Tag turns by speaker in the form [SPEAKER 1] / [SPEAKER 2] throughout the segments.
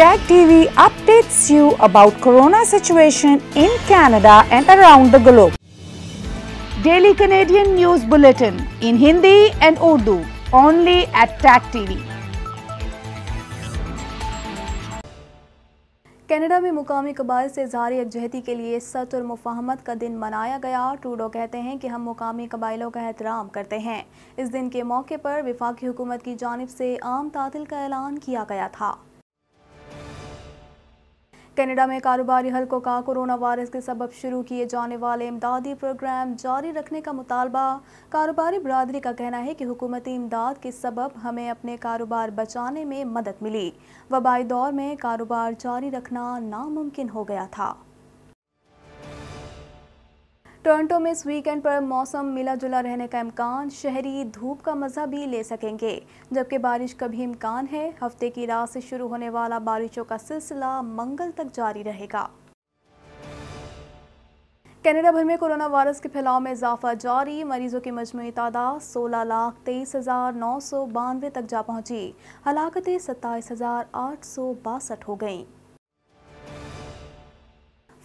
[SPEAKER 1] Tag TV updates you about corona situation in Canada and around the globe. Daily Canadian News Bulletin in Hindi and Urdu only at Tag TV. Canada में मुकामी कबाइल से ज़ारी यकजहती के लिए सत और मुफाहमत का दिन मनाया गया टूडो कहते हैं कि हम मुकामी कबाइलों का एहतराम करते हैं इस दिन के मौके पर विफाक हुकूमत की जानब से आम तातिल का ऐलान किया गया था कनाडा में कारोबारी हल्कों का कोरोना वायरस के सबब शुरू किए जाने वाले इमदादी प्रोग्राम जारी रखने का मुतालबा कारोबारी बरदरी का कहना है कि हुकूमती इमदाद के सबब हमें अपने कारोबार बचाने में मदद मिली वबाई दौर में कारोबार जारी रखना नामुमकिन हो गया था टोरंटो में इस वीकेंड पर मौसम मिला जुला रहने का इम्कान शहरी धूप का मज़ा भी ले सकेंगे जबकि बारिश का भी इम्कान है हफ्ते की रात से शुरू होने वाला बारिशों का सिलसिला मंगल तक जारी रहेगा कनाडा भर में कोरोना वायरस के फैलाव में इजाफा जारी मरीजों की मजमू तादाद सोलह लाख तेईस हज़ार नौ सौ बानवे तक जा पहुंची हलाकतें सत्ताईस हज़ार आठ सौ बासठ हो गईं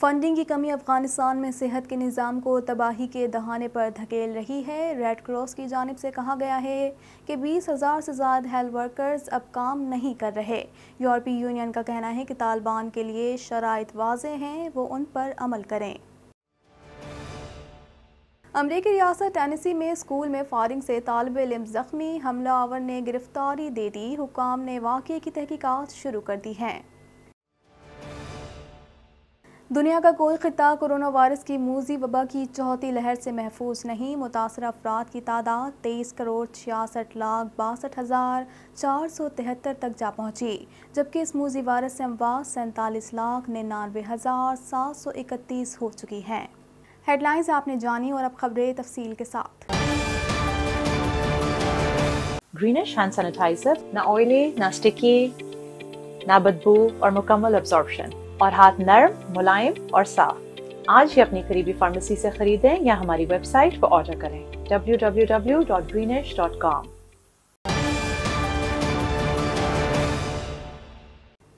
[SPEAKER 1] फंडिंग की कमी अफगानिस्तान में सेहत के निज़ाम को तबाही के दहाने पर धकेल रही है रेड क्रॉस की जानब से कहा गया है कि बीस हज़ार से ज़्यादा हेल्थ वर्कर्स अब काम नहीं कर रहे यूरोपीय यूनियन का कहना है कि तालिबान के लिए शराइ वाज हैं वो उन पर अमल करें अमरीकी रियासत टेनेसी में स्कूल में फायरिंग से तालब इम ज़ख्मी हमला आवर ने गिरफ्तारी दे दी हुकाम ने वाक़े की तहकीकत शुरू कर दी है दुनिया का कोई खिता कोरोना वायरस की मूजी वबा की चौथी लहर से महफूज नहीं मुतासर अफराद की तादाद तेईस करोड़ छियासठ लाख बासठ हज़ार चार सौ तिहत्तर तक जा पहुँची जबकि इस मूजी वायरस से अमवास सैंतालीस लाख निन्यानवे हज़ार सात सौ इकतीस हो चुकी हैं हेडलाइंस आपने जानी और अब खबरें तफसील के साथ
[SPEAKER 2] ग्रीनिश हैंड सैनिटाइजर ना ऑयली ना स्टिकी ना बदबू और मुकम्मल अब्जॉर्बशन और हाथ नरम मुलायम और साफ आज ही अपनी करीबी फार्मेसी से खरीदें या हमारी वेबसाइट पर ऑर्डर करें www.greenish.com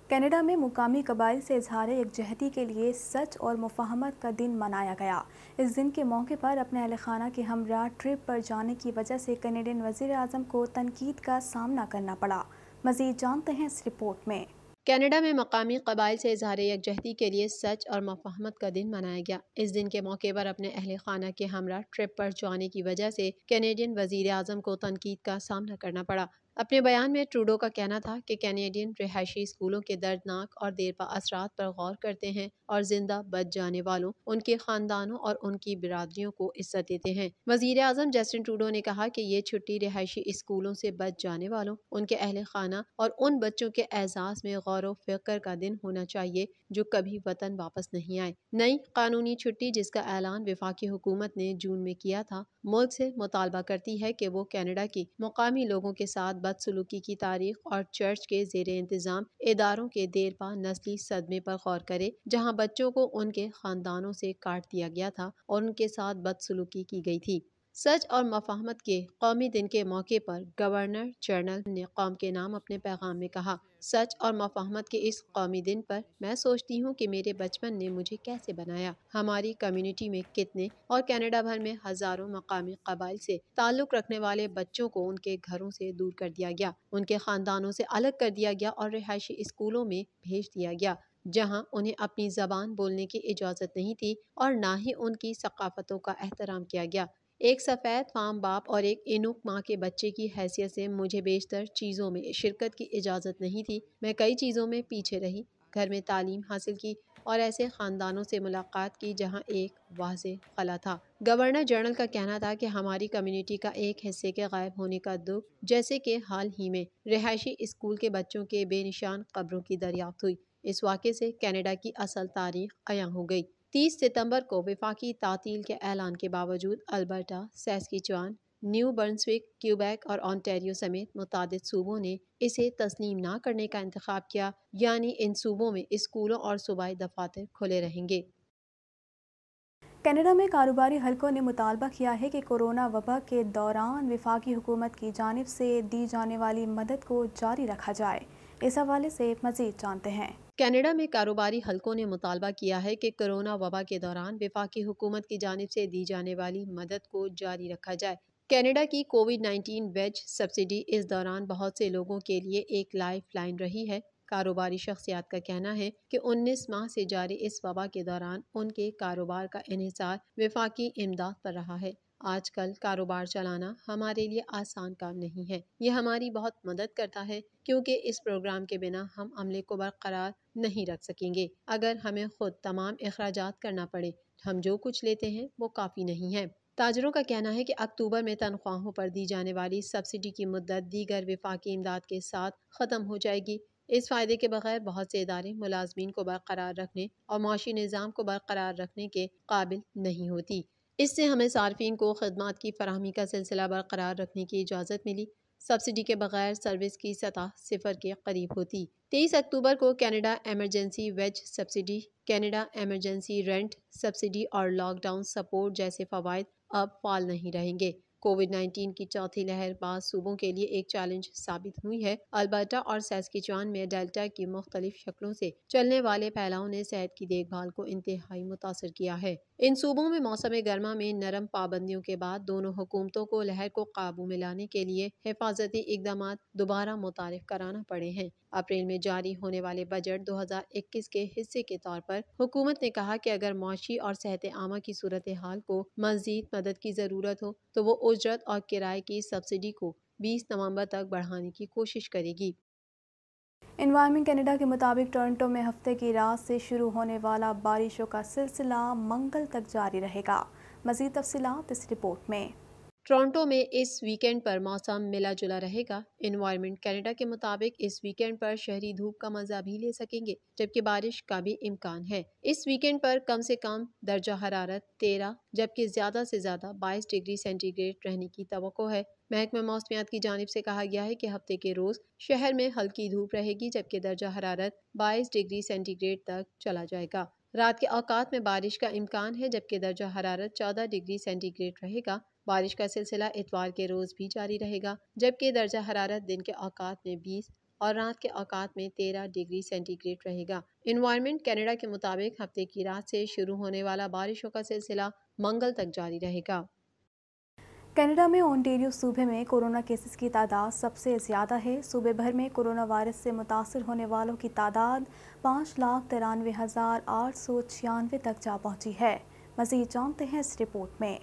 [SPEAKER 1] कनाडा में मुकामी कबाइल से इजहार यकजहती के लिए सच और मुफाहमत का दिन मनाया गया इस दिन के मौके पर अपने अहल खाना के हमरा ट्रिप पर जाने की वजह से कनेडियन वजीर अजम को तनकीद का सामना करना पड़ा मजीद जानते हैं इस रिपोर्ट में
[SPEAKER 2] कनाडा में मकामी कबाइल से इजहार यकजहती के लिए सच और मफाहमत का दिन मनाया गया इस दिन के मौके पर अपने अहल खाना के हमरा ट्रिप पर जाने की वजह से कैनेडियन वजीर अजम को तनकीद का सामना करना पड़ा अपने बयान में ट्रूडो का कहना था कि कैनेडियन रिहायशी स्कूलों के दर्दनाक और देरपा असरात पर गौर करते हैं और जिंदा बच जाने वालों उनके खानदानों और उनकी बिरादरियों को इज्जत देते हैं वजीर अजम जस्टिन ट्रूडो ने कहा कि ये छुट्टी रिहायशी स्कूलों से बच जाने वालों उनके अहल खाना और उन बच्चों के एजाज में गौर फिक्र का दिन होना चाहिए जो कभी वतन वापस नहीं आए नई कानूनी छुट्टी जिसका ऐलान विफाकी हुकूमत ने जून में किया था मुल्क से मुतालबा करती है कि वो कैनेडा की मुकामी लोगों के साथ बदसलूकी की तारीख और चर्च के जेर इंतज़ाम इदारों के देर पा नस्ली सदमे पर गौर करे जहाँ बच्चों को उनके ख़ानदानों से काट दिया गया था और उनके साथ बदसलूकी की गई थी सच और मफाहमत के कौमी दिन के मौके पर गवर्नर जनरल ने कौम के नाम अपने पैगाम में कहा सच और मफाहमत के इस कौमी दिन पर मैं सोचती हूँ कि मेरे बचपन ने मुझे कैसे बनाया हमारी कम्युनिटी में कितने और कनाडा भर में हजारों मकामी कबाइल से ताल्लुक रखने वाले बच्चों को उनके घरों से दूर कर दिया गया उनके खानदानों से अलग कर दिया गया और रिहायशी स्कूलों में भेज दिया गया जहाँ उन्हें अपनी जबान बोलने की इजाज़त नहीं थी और ना ही उनकी सकाफ़तों का एहतराम किया गया एक सफ़ेद फाम बाप और एक इनुक माँ के बच्चे की हैसियत से मुझे बेशतर चीज़ों में शिरकत की इजाज़त नहीं थी मैं कई चीज़ों में पीछे रही घर में तालीम हासिल की और ऐसे ख़ानदानों से मुलाकात की जहाँ एक वाज खला था गवर्नर जनरल का कहना था कि हमारी कम्युनिटी का एक हिस्से के गायब होने का दुख जैसे कि हाल ही में रिहायशी स्कूल के बच्चों के बेनिशान कब्रों की दरियाफ्त हुई इस वाक़े से कनाडा की असल तारीख अयां हो गई तीस सितंबर को विफाकी तातील के ऐलान के बावजूद अल्बर्टा सैस्किचुआन न्यू बर्नसविक क्यूबैक और ऑनटेरियो समेत मुतद सूबों ने इसे तस्लीम ना करने का इंतखा किया यानी इन सूबों में स्कूलों और सूबाई दफातर खुले रहेंगे
[SPEAKER 1] कनाडा में कारोबारी हलकों ने मुतालबा किया है कि कोरोना वबा के दौरान विफाकी हुकूमत की जानब से दी जाने वाली मदद को जारी रखा जाए इस हवाले से मजीद जानते हैं
[SPEAKER 2] कनाडा में कारोबारी हलकों ने मुतालबा किया है कि कोरोना वबा के दौरान विफाकी हुकूमत की जानब से दी जाने वाली मदद को जारी रखा जाए कनाडा की कोविड 19 वेज सब्सिडी इस दौरान बहुत से लोगों के लिए एक लाइफ लाइन रही है कारोबारी शख्सियात का कहना है कि 19 माह से जारी इस वबा के दौरान उनके कारोबार का इसार विफाकी इमदाद पर रहा है आजकल कारोबार चलाना हमारे लिए आसान काम नहीं है ये हमारी बहुत मदद करता है क्योंकि इस प्रोग्राम के बिना हम अमले को बरकरार नहीं रख सकेंगे अगर हमें खुद तमाम अखराज करना पड़े हम जो कुछ लेते हैं वो काफ़ी नहीं है ताजरों का कहना है कि अक्टूबर में तनख्वाहों पर दी जाने वाली सब्सिडी की मदद दीगर विफाकी इमदाद के साथ ख़त्म हो जाएगी इस फ़ायदे के बगैर बहुत से इदारे मुलाजमीन को बरकरार रखने और माशी निज़ाम को बरकरार रखने के काबिल नहीं होती इससे हमें सार्फिन को खदमात की फरहमी का सिलसिला बरकरार रखने की इजाज़त मिली सब्सिडी के बगैर सर्विस की सतह सिफर के करीब होती तेईस अक्टूबर को Canada emergency wage subsidy Canada emergency rent subsidy और लॉकडाउन सपोर्ट जैसे फ़वाद अब फाल नहीं रहेंगे कोविड 19 की चौथी लहर बाद सूबों के लिए एक चैलेंज साबित हुई है अल्बर्टा और सैस्किचवान में डेल्टा की मुख्तलिफ शक्लों से चलने वाले फैलाव ने सेहत की देखभाल को इंतहाई मुतासर किया है इन सूबों में मौसम गर्मा में नरम पाबंदियों के बाद दोनों हुकूमतों को लहर को काबू में लाने के लिए हिफाजती इकदाम दोबारा मुतारफ कराना पड़े हैं अप्रैल में जारी होने वाले बजट 2021 के हिस्से के तौर पर हुकूमत ने कहा कि अगर मुशी और सेहत आमा की सूरत हाल को मजीद मदद की ज़रूरत हो तो वो उजरत और किराए की सब्सिडी को 20 नवंबर तक बढ़ाने की कोशिश करेगी
[SPEAKER 1] इन्वायरमेंट कनाडा के मुताबिक टोरंटो में हफ्ते की रात से शुरू होने वाला बारिशों का सिलसिला मंगल तक जारी रहेगा मजीद तफसीत इस रिपोर्ट में टोरंटो में इस वीकेंड पर मौसम
[SPEAKER 2] मिला जुला रहेगा इन्वायरमेंट कनाडा के मुताबिक इस वीकेंड पर शहरी धूप का मजा भी ले सकेंगे जबकि बारिश का भी इम्कान है इस वीकेंड पर कम से कम दर्जा हरारत तेरह जबकि ज़्यादा से ज़्यादा बाईस डिग्री सेंटीग्रेड रहने की तो है महकमा मौसमियात की जानब से कहा गया है कि हफ्ते के रोज़ शहर में हल्की धूप रहेगी जबकि दर्जा हरारत 22 डिग्री सेंटीग्रेड तक चला जाएगा रात के अवकात में बारिश का इम्कान है जबकि दर्जा हरारत 14 डिग्री सेंटीग्रेड रहेगा बारिश का सिलसिला इतवार के रोज़ भी जारी रहेगा जबकि दर्जा हरारत दिन के औकात में बीस और रात के औकात में तेरह डिग्री सेंटीग्रेड रहेगा इन्वायरमेंट कनाडा के मुताबिक हफ्ते की रात से शुरू होने वाला बारिशों का सिलसिला मंगल तक जारी रहेगा
[SPEAKER 1] कनाडा में ओंटेरियो सूबे में कोरोना केसेस की तादाद सबसे ज़्यादा है सूबे भर में कोरोना वायरस से मुतासर होने वालों की तादाद पाँच लाख तिरानवे हज़ार आठ सौ छियानवे तक जा पहुंची है मज़ीद जानते हैं इस रिपोर्ट में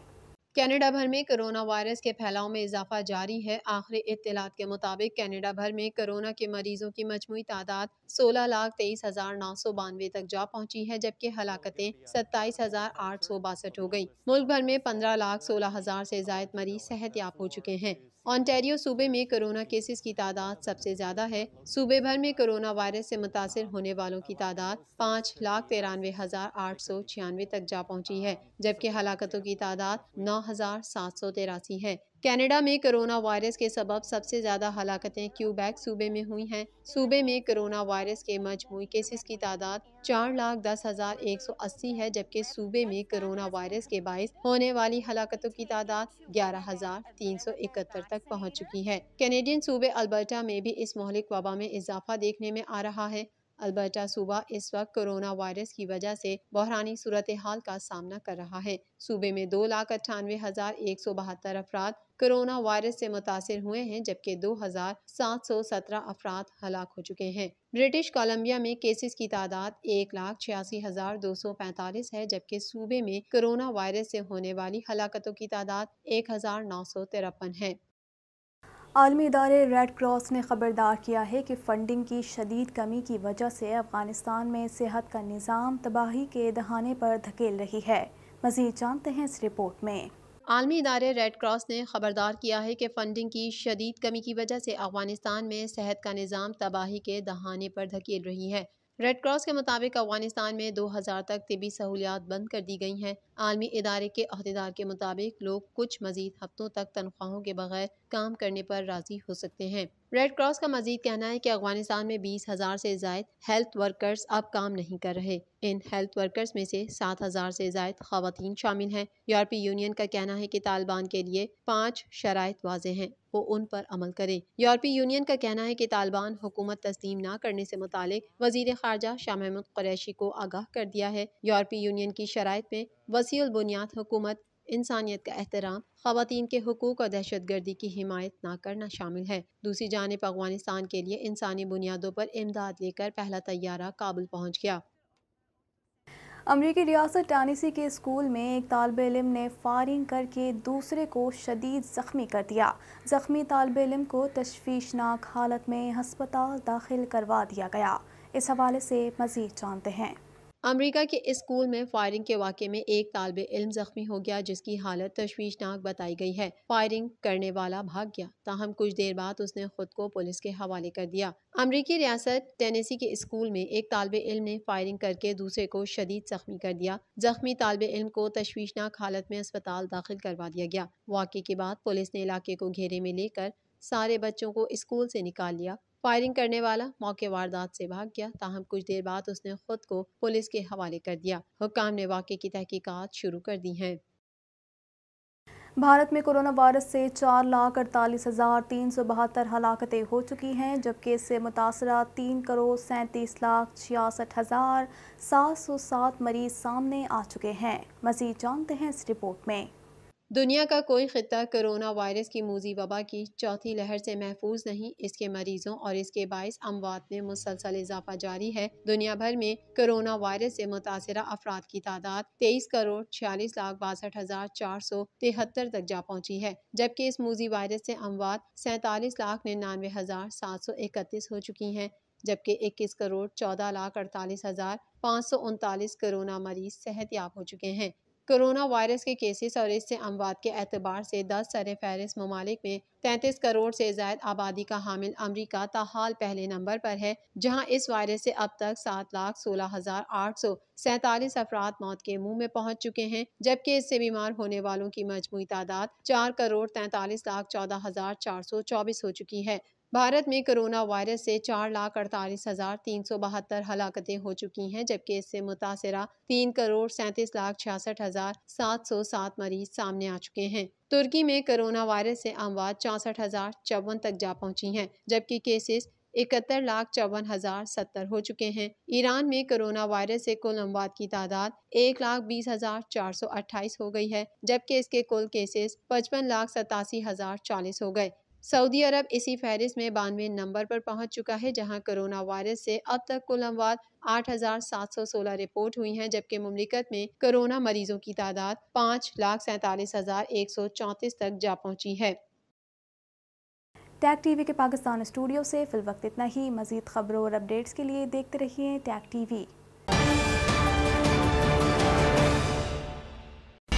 [SPEAKER 1] कनाडा भर में कोरोना वायरस के फैलाव में इजाफा जारी है
[SPEAKER 2] आखिरी इतलात के मुताबिक कनाडा भर में कोरोना के मरीजों की मजमू तादाद सोलह लाख तेईस हज़ार नौ सौ बानवे तक जा पहुंची है जबकि हलाकतें सत्ताईस हज़ार आठ सौ बासठ हो गई मुल्क भर में पंद्रह लाख सोलह हज़ार से जायद मरीज सेहत याब हो चुके हैं ऑनटेरियो सूबे में कोरोना केसेस की तादाद सबसे ज़्यादा है सूबे भर में कोरोना वायरस से मुतासर होने वालों की तादाद पाँच लाख तिरानवे हज़ार आठ सौ छियानवे तक जा पहुँची है जबकि हलाकतों की तादाद नौ हज़ार सात सौ तिरासी है कनाडा में कोरोना वायरस के सबब सबसे ज़्यादा हलाकतें क्यूबैक सूबे में हुई हैं सूबे में कोरोना वायरस के मजमू केसेस की तादाद चार लाख दस हज़ार एक सौ अस्सी है जबकि सूबे में कोरोना वायरस के बायस होने वाली हलाकतों की तादाद ग्यारह हज़ार तीन सौ इकहत्तर तक पहुँच चुकी है कैनेडियन सूबे अल्बर्टा में भी इस मोहलिक वबा में इजाफा देखने में आ रहा है अल्बर्टा सूबा इस वक्त कोरोना वायरस की वजह से बहरानी सूरत हाल का सामना कर रहा है सूबे में दो लाख अट्ठानवे हज़ार एक सौ बहत्तर अफराद कोरोना वायरस से मुतासर हुए हैं जबकि 2,717 अफराद हलाक हो चुके हैं ब्रिटिश कोलंबिया में केसेस की तादाद एक लाख छियासी हजार दो सौ पैंतालीस है जबकि सूबे में कोरोना वायरस से होने वाली हलाकतों की तादाद एक हजार नौ सौ तिरपन है
[SPEAKER 1] आलमी इदारे रेड क्रॉस ने खबरदार किया है कि फ़ंडिंग की शदीद कमी की वजह से अफ़गानिस्तान में सेहत का निज़ाम तबाही के दहाने पर धकेल रही है मज़ीद जानते हैं इस रिपोर्ट में आलमी इदारे रेड क्रॉस ने ख़बरदार किया है कि फ़ंडिंग की शदीद
[SPEAKER 2] कमी की वजह से अफगानिस्तान में सेहत का निज़ाम तबाही के दहाने पर धकेल रही है रेड क्रॉस के मुताबिक अफगानिस्तान में 2000 तक तबी सहूलियात बंद कर दी गई हैं आलमी इदारे के अहदेदार के मुताबिक लोग कुछ मजीद हफ्तों तक तनख्वाहों के बगैर काम करने पर राजी हो सकते हैं रेड क्रॉस का मजीद कहना है कि अफगानिस्तान में बीस हज़ार से जायद हेल्थ वर्कर्स अब काम नहीं कर रहे इन हेल्थ वर्कर्स में से सात हज़ार से जायद खातन शामिल हैं यूरोपीय यूनियन का कहना है कि तालिबान के लिए पाँच शराय वाज हैं वो उन पर अमल करें यूरोपीय यूनियन का कहना है कि तालिबान हुकूमत तस्लीम न करने से मुतल वजीर खारजा शाह महमूद कुरैशी को आगाह कर दिया है यूरोपीय यूनियन की शराय में वसी बुनियाद हुकूमत इंसानियत का एहतराम खातन के हकूक़ और दहशत गर्दी की हिमायत ना करना शामिल है दूसरी जानब अफगानिस्तान के लिए इंसानी बुनियादों पर इमदाद लेकर पहला तैयारा
[SPEAKER 1] काबुल पहुँच गया अमरीकी रियासत टानीसी के स्कूल में एक तालब इम ने फायरिंग करके दूसरे को शदीद ज़ख्मी कर दिया ज़ख्मी तालब इम को तशवीशनाक हालत में हस्पताल दाखिल करवा दिया गया इस हवाले से मज़ीद जानते हैं अमरीका के स्कूल में फायरिंग के वाक़े में एक तालब इल्म
[SPEAKER 2] जख्मी हो गया जिसकी हालत तशवीशनाक बताई गई है फायरिंग करने वाला भाग गया ताहम कुछ देर बाद उसने खुद को पुलिस के हवाले कर दिया अमरीकी रियासत टेनेसी के स्कूल में एक तालब इल्म ने फायरिंग करके दूसरे को शदीद जख्मी कर दिया जख्मी तालब इल्म को तशवीशनाक हालत में अस्पताल दाखिल करवा दिया गया वाक़े के बाद पुलिस ने इलाके को घेरे में लेकर सारे बच्चों को स्कूल से निकाल लिया फायरिंग करने वाला मौके वारदात से भाग गया ताहम कुछ देर बाद उसने खुद को पुलिस के हवाले कर दिया हुक्काम ने वाक़े की तहकीकात शुरू कर दी हैं
[SPEAKER 1] भारत में कोरोना वायरस से चार लाख अड़तालीस हज़ार तीन सौ बहत्तर हलाकतें हो चुकी हैं जबकि इससे मुतासर तीन करोड़ सैंतीस लाख छियासठ हज़ार सात सौ सात मरीज सामने आ चुके हैं मज़ीद जानते हैं इस रिपोर्ट में दुनिया का कोई ख़त्ता कोरोना वायरस की मूजी वबा की चौथी
[SPEAKER 2] लहर से महफूज नहीं इसके मरीजों और इसके बायस अमवात में मुसलसल इजाफा जारी है दुनिया भर में कोरोना वायरस से मुतासर अफराद की तादाद तेईस करोड़ छियालीस लाख बासठ हजार चार सौ तिहत्तर तक जा पहुँची है जबकि इस मूजी वायरस से अमवात सैतालीस लाख निन्यानवे हजार सात सौ इकतीस हो चुकी हैं जबकि इक्कीस करोड़ चौदह लाख अड़तालीस हजार पाँच सौ उनतालीस कोरोना मरीज सेहत याब हो चुके हैं कोरोना वायरस के केसेस और इससे अमवात के अतबार से दस सर फहरिस्त ममालिक में तैंतीस करोड़ से जायद आबादी का हामिल अमरीका ताहाल पहले नंबर पर है जहाँ इस वायरस से अब तक सात लाख सोलह हजार आठ सौ सैतालीस अफराद मौत के मुँह में पहुँच चुके हैं जबकि इससे बीमार होने वालों की मजमू तादाद चार करोड़ तैंतालीस लाख चौदह हजार चार सौ चौबीस हो चुकी है भारत में कोरोना वायरस से चार लाख अड़तालीस हज़ार तीन सौ बहत्तर हलाकतें हो चुकी हैं जबकि इससे मुतासरा तीन करोड़ सैंतीस लाख छियासठ हज़ार सात सौ सात मरीज सामने आ चुके हैं तुर्की में कोरोना वायरस से अमवात चौंसठ हज़ार चौवन तक जा पहुंची हैं जबकि केसेस इकहत्तर लाख चौवन हज़ार सत्तर हो चुके हैं ईरान में कोरोना वायरस से कुल अमवात की तादाद एक लाख बीस हज़ार चार सौ अट्ठाईस हो गई है जबकि इसके कुल केसेस पचपन लाख सतासी हज़ार चालीस हो गए सऊदी अरब इसी फहरिस्त में बानवे नंबर पर पहुंच चुका है जहां कोरोना वायरस से अब तक कुल अमवात 8,716 रिपोर्ट हुई हैं जबकि मुमलिकत में कोरोना मरीजों की तादाद पाँच लाख सैंतालीस हज़ार एक सौ चौंतीस तक जा पहुंची है
[SPEAKER 1] टैग टीवी के पाकिस्तान स्टूडियो से फिल वक्त इतना ही मजीद खबरों और अपडेट्स के लिए देखते रहिए टैग टीवी